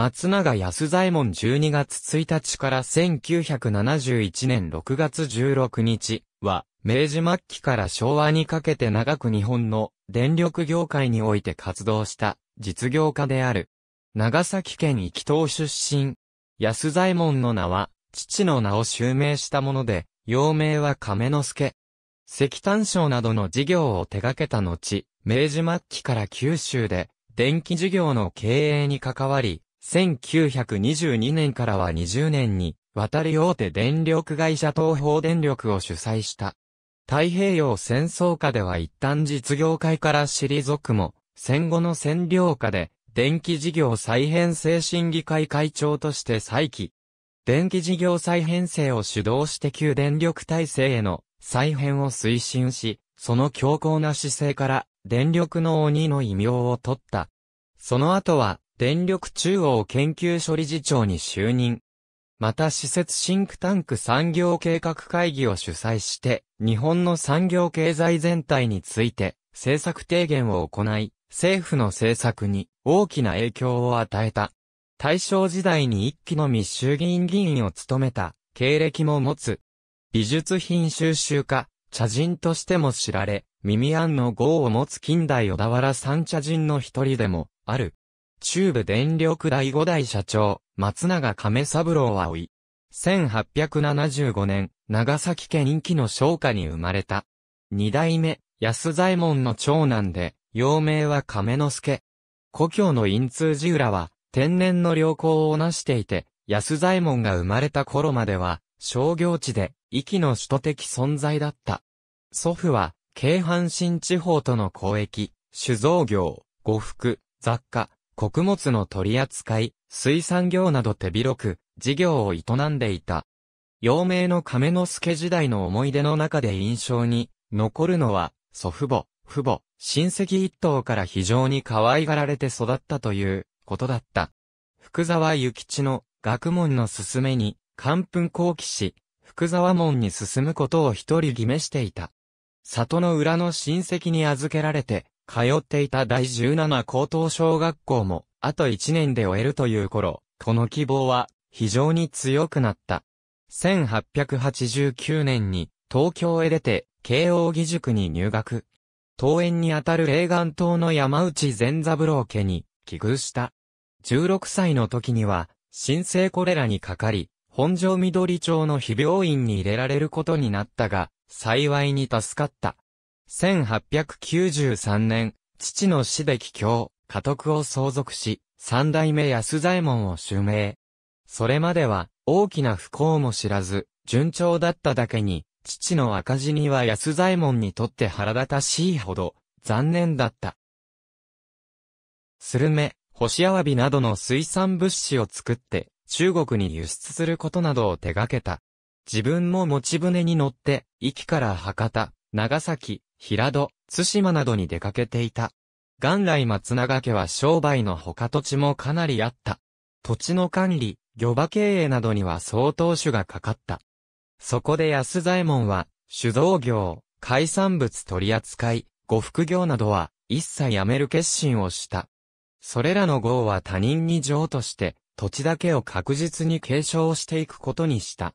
松永安左衛門12月1日から1971年6月16日は、明治末期から昭和にかけて長く日本の電力業界において活動した実業家である。長崎県壱岐島出身。安左衛門の名は、父の名を襲名したもので、幼名は亀之助。石炭省などの事業を手掛けた後、明治末期から九州で、電気事業の経営に関わり、1922年からは20年に、渡り大手電力会社東方電力を主催した。太平洋戦争下では一旦実業界から退くも、戦後の占領下で、電気事業再編成審議会会長として再起。電気事業再編成を主導して旧電力体制への再編を推進し、その強硬な姿勢から電力の鬼の異名を取った。その後は電力中央研究所理事長に就任。また施設シンクタンク産業計画会議を主催して、日本の産業経済全体について政策提言を行い、政府の政策に大きな影響を与えた。大正時代に一期の密衆議院議員を務めた経歴も持つ。美術品収集家、茶人としても知られ、耳庵の号を持つ近代小田原三茶人の一人でもある。中部電力第5代社長、松永亀三郎は老い。1875年、長崎県人気の商家に生まれた。二代目、安左衛門の長男で、幼名は亀之助。故郷の陰通寺浦は、天然の良好をなしていて、安左衛門が生まれた頃までは、商業地で、息の首都的存在だった。祖父は、京阪神地方との交易、酒造業、呉服、雑貨、穀物の取り扱い、水産業など手広く、事業を営んでいた。陽明の亀之助時代の思い出の中で印象に残るのは、祖父母、父母、親戚一党から非常に可愛がられて育ったということだった。福沢諭吉の学問の勧めに、寒文後期し、福沢門に進むことを一人決めしていた。里の裏の親戚に預けられて、通っていた第17高等小学校も、あと1年で終えるという頃、この希望は、非常に強くなった。1889年に、東京へ出て、慶応義塾に入学。桃園にあたる霊岩島の山内善三郎家に、寄遇した。16歳の時には、新生コレラにかかり、本庄緑町の非病院に入れられることになったが、幸いに助かった。1893年、父の死で帰郷、家督を相続し、三代目安左衛門を襲名。それまでは、大きな不幸も知らず、順調だっただけに、父の赤字には安左衛門にとって腹立たしいほど、残念だった。スルメ、干しアワビなどの水産物資を作って、中国に輸出することなどを手掛けた。自分も持ち船に乗って、駅から博多、長崎、平戸、津島などに出かけていた。元来松永家は商売の他土地もかなりあった。土地の管理、漁場経営などには相当種がかかった。そこで安左衛門は、酒造業、海産物取扱い、呉服業などは、一切やめる決心をした。それらの号は他人に譲渡して、土地だけを確実に継承していくことにした。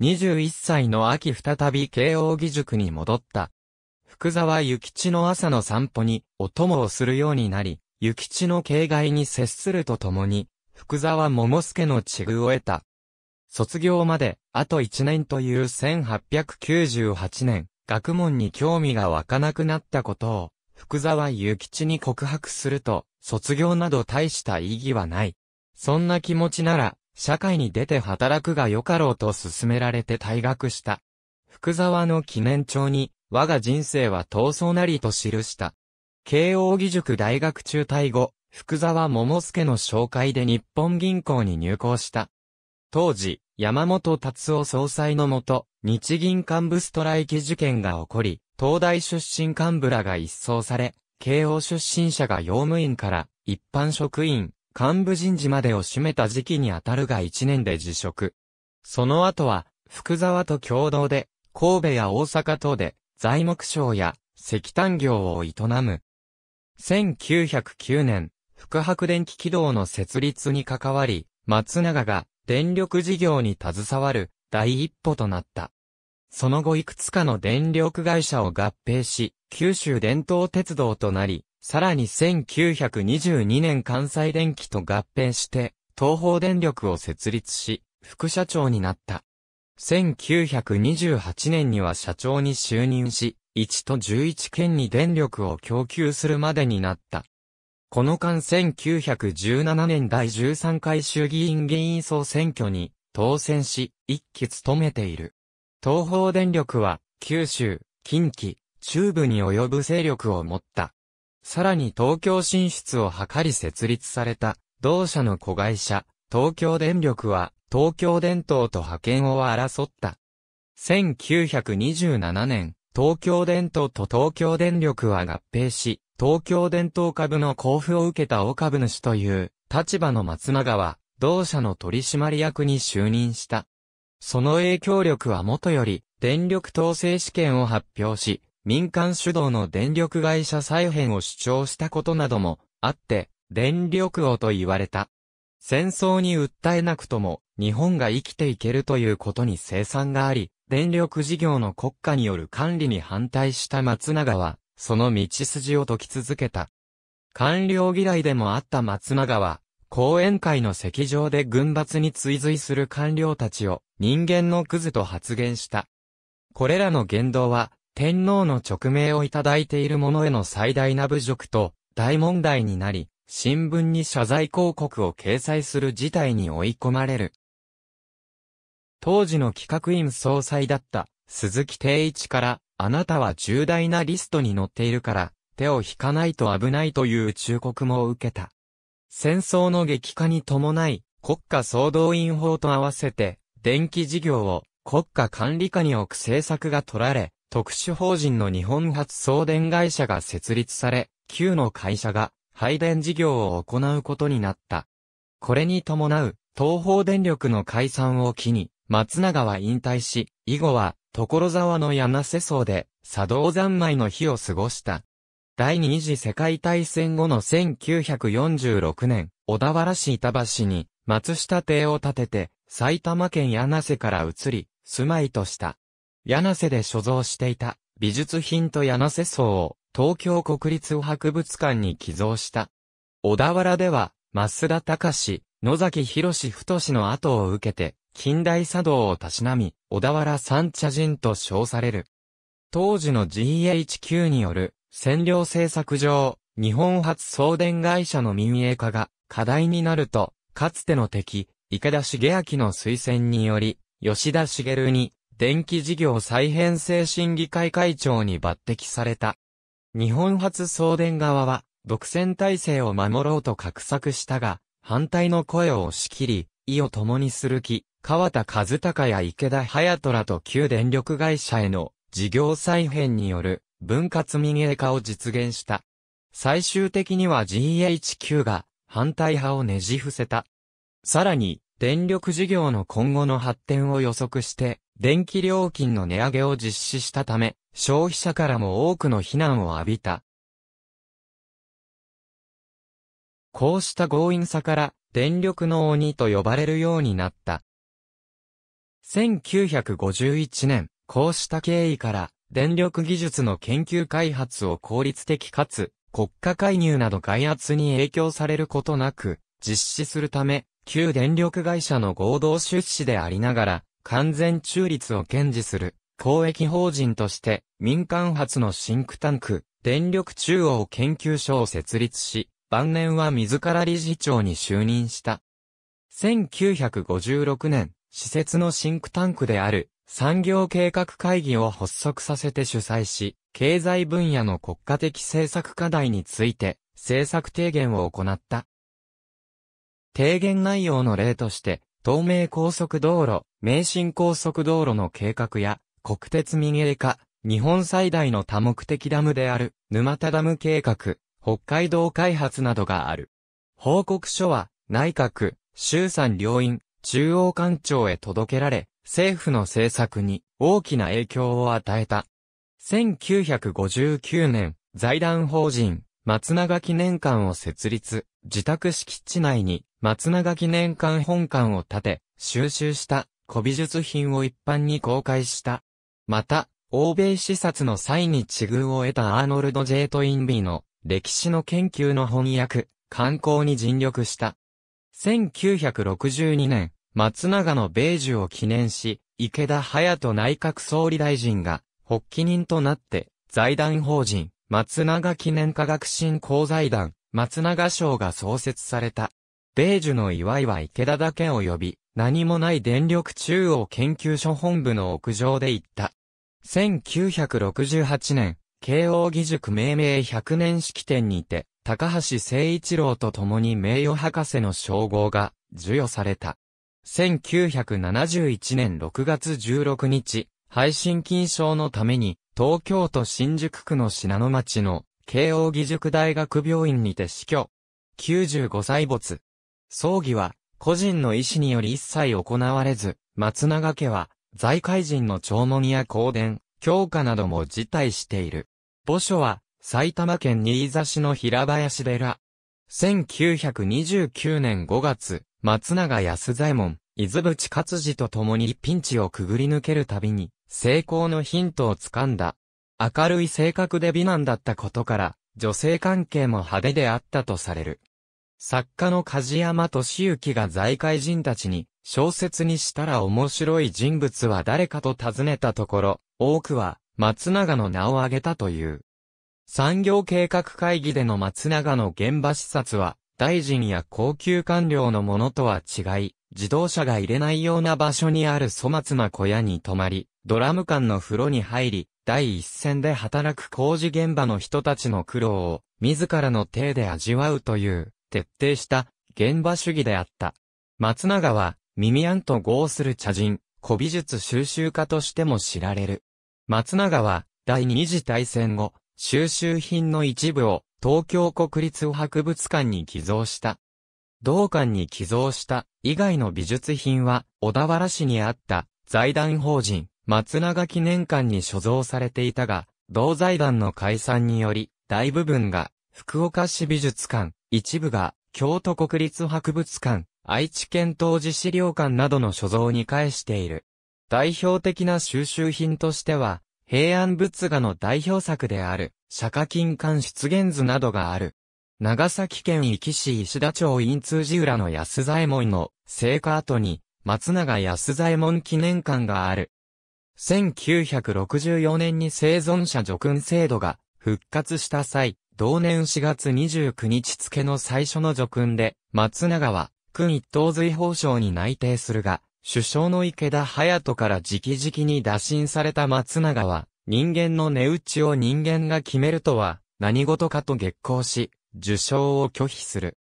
21歳の秋再び慶応義塾に戻った。福沢諭吉の朝の散歩にお供をするようになり、諭吉の境外に接するとともに、福沢桃助の地遇を得た。卒業まで、あと1年という1898年、学問に興味が湧かなくなったことを、福沢諭吉に告白すると、卒業など大した意義はない。そんな気持ちなら、社会に出て働くがよかろうと勧められて退学した。福沢の記念帳に、我が人生は闘争なりと記した。慶応義塾大学中退後、福沢桃介の紹介で日本銀行に入行した。当時、山本達夫総裁のもと、日銀幹部ストライキ事件が起こり、東大出身幹部らが一掃され、慶応出身者が用務員から一般職員、幹部人事までを占めた時期にあたるが1年で辞職。その後は、福沢と共同で、神戸や大阪等で、材木商や石炭業を営む。1909年、福白電気軌道の設立に関わり、松永が電力事業に携わる第一歩となった。その後いくつかの電力会社を合併し、九州伝統鉄道となり、さらに1922年関西電機と合併して、東方電力を設立し、副社長になった。1928年には社長に就任し、1と11県に電力を供給するまでになった。この間1917年第13回衆議院議員総選挙に当選し、一期務めている。東方電力は、九州、近畿、中部に及ぶ勢力を持った。さらに東京進出を図り設立された、同社の子会社、東京電力は、東京電灯と派遣を争った。1927年、東京電灯と東京電力は合併し、東京電灯株の交付を受けた大株主という、立場の松永は、同社の取締役に就任した。その影響力はもとより、電力統制試験を発表し、民間主導の電力会社再編を主張したことなどもあって、電力王と言われた。戦争に訴えなくとも、日本が生きていけるということに生産があり、電力事業の国家による管理に反対した松永は、その道筋を解き続けた。官僚嫌いでもあった松永は、講演会の席上で軍閥に追随する官僚たちを人間のクズと発言した。これらの言動は天皇の勅命をいただいている者への最大な侮辱と大問題になり、新聞に謝罪広告を掲載する事態に追い込まれる。当時の企画院総裁だった鈴木定一から、あなたは重大なリストに載っているから、手を引かないと危ないという忠告も受けた。戦争の激化に伴い、国家総動員法と合わせて、電気事業を国家管理下に置く政策が取られ、特殊法人の日本発送電会社が設立され、旧の会社が配電事業を行うことになった。これに伴う東方電力の解散を機に、松永は引退し、以後は所沢の柳瀬荘で茶道三昧の日を過ごした。第二次世界大戦後の1946年、小田原市板橋に松下邸を建てて、埼玉県柳瀬から移り、住まいとした。柳瀬で所蔵していた美術品と柳瀬荘を東京国立博物館に寄贈した。小田原では、増田隆、野崎博太の後を受けて、近代茶道をたしなみ、小田原三茶人と称される。当時の GHQ による占領政策上、日本初送電会社の民営化が課題になると、かつての敵、池田茂明の推薦により、吉田茂に電気事業再編成審議会会長に抜擢された。日本初送電側は、独占体制を守ろうと画策したが、反対の声を押し切り、意を共にする気、川田和孝や池田隼人らと旧電力会社への事業再編による分割民営化を実現した。最終的には GHQ が反対派をねじ伏せた。さらに、電力事業の今後の発展を予測して、電気料金の値上げを実施したため、消費者からも多くの非難を浴びた。こうした強引さから、電力の鬼と呼ばれるようになった。1951年、こうした経緯から、電力技術の研究開発を効率的かつ、国家介入など外圧に影響されることなく、実施するため、旧電力会社の合同出資でありながら、完全中立を堅持する公益法人として民間発のシンクタンク電力中央研究所を設立し、晩年は自ら理事長に就任した。1956年、施設のシンクタンクである産業計画会議を発足させて主催し、経済分野の国家的政策課題について政策提言を行った。提言内容の例として、東名高速道路、名神高速道路の計画や、国鉄民営化、日本最大の多目的ダムである、沼田ダム計画、北海道開発などがある。報告書は、内閣、衆参両院、中央官庁へ届けられ、政府の政策に大きな影響を与えた。1959年、財団法人、松永記念館を設立、自宅敷地内に松永記念館本館を建て、収集した古美術品を一般に公開した。また、欧米視察の際に地遇を得たアーノルド・ジェイト・インビーの歴史の研究の翻訳、観光に尽力した。1962年、松永の米寿を記念し、池田隼人内閣総理大臣が、発起人となって、財団法人、松永記念科学振興財団、松永賞が創設された。米寿の祝いは池田だけ及び、何もない電力中央研究所本部の屋上で行った。1968年、慶応義塾命名100年式典にて、高橋誠一郎と共に名誉博士の称号が授与された。1971年6月16日、配信金賞のために東京都新宿区の品野町の慶応義塾大学病院にて死去。95歳没。葬儀は、個人の意思により一切行われず、松永家は、財界人の弔問や公典、教科なども辞退している。墓所は、埼玉県新座市の平林寺。1929年5月、松永安左衛門、伊豆淵勝治と共にピンチをくぐり抜けるたびに、成功のヒントをつかんだ。明るい性格で美男だったことから、女性関係も派手であったとされる。作家の梶山敏之が財界人たちに、小説にしたら面白い人物は誰かと尋ねたところ、多くは、松永の名を挙げたという。産業計画会議での松永の現場視察は、大臣や高級官僚のものとは違い、自動車が入れないような場所にある粗末な小屋に泊まり、ドラム館の風呂に入り、第一線で働く工事現場の人たちの苦労を、自らの手で味わうという、徹底した、現場主義であった。松永は、ミミアンと合する茶人、古美術収集家としても知られる。松永は、第二次大戦後、収集品の一部を、東京国立博物館に寄贈した。同館に寄贈した以外の美術品は、小田原市にあった財団法人、松永記念館に所蔵されていたが、同財団の解散により、大部分が福岡市美術館、一部が京都国立博物館、愛知県当時資料館などの所蔵に返している。代表的な収集品としては、平安仏画の代表作である、釈迦金館出現図などがある。長崎県壱岐市石田町院通寺浦の安左衛門の聖火跡に、松永安左衛門記念館がある。1964年に生存者叙勲制度が復活した際、同年4月29日付の最初の叙勲で、松永は、君一等随法省に内定するが、首相の池田隼人から直々に打診された松永は、人間の値打ちを人間が決めるとは、何事かと激高し、受賞を拒否する。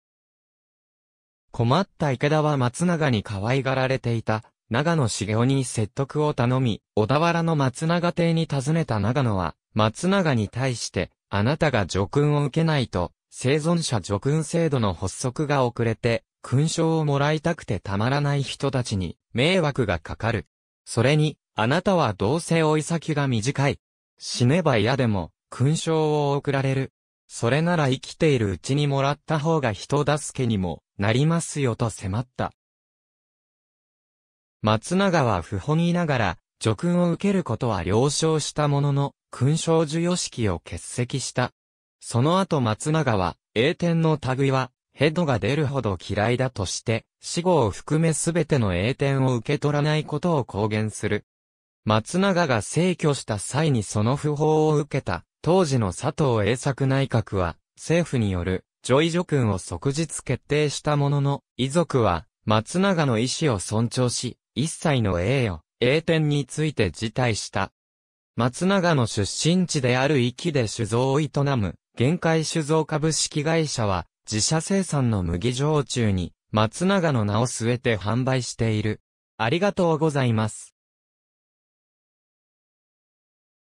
困った池田は松永に可愛がられていた長野茂雄に説得を頼み、小田原の松永邸に訪ねた長野は、松永に対して、あなたが叙勲を受けないと、生存者叙勲制度の発足が遅れて、勲章をもらいたくてたまらない人たちに、迷惑がかかる。それに、あなたはどうせ追い先が短い。死ねば嫌でも、勲章を贈られる。それなら生きているうちにもらった方が人助けにもなりますよと迫った。松永は不本意ながら、叙勲を受けることは了承したものの、勲章授与式を欠席した。その後松永は、栄天の類は、ヘドが出るほど嫌いだとして、死後を含め全ての栄天を受け取らないことを公言する。松永が逝去した際にその訃報を受けた、当時の佐藤栄作内閣は、政府による、ジョイ叙勲を即日決定したものの、遺族は、松永の意思を尊重し、一切の栄誉、栄転について辞退した。松永の出身地である域で酒造を営む、限界酒造株式会社は、自社生産の麦焼酎に、松永の名を据えて販売している。ありがとうございます。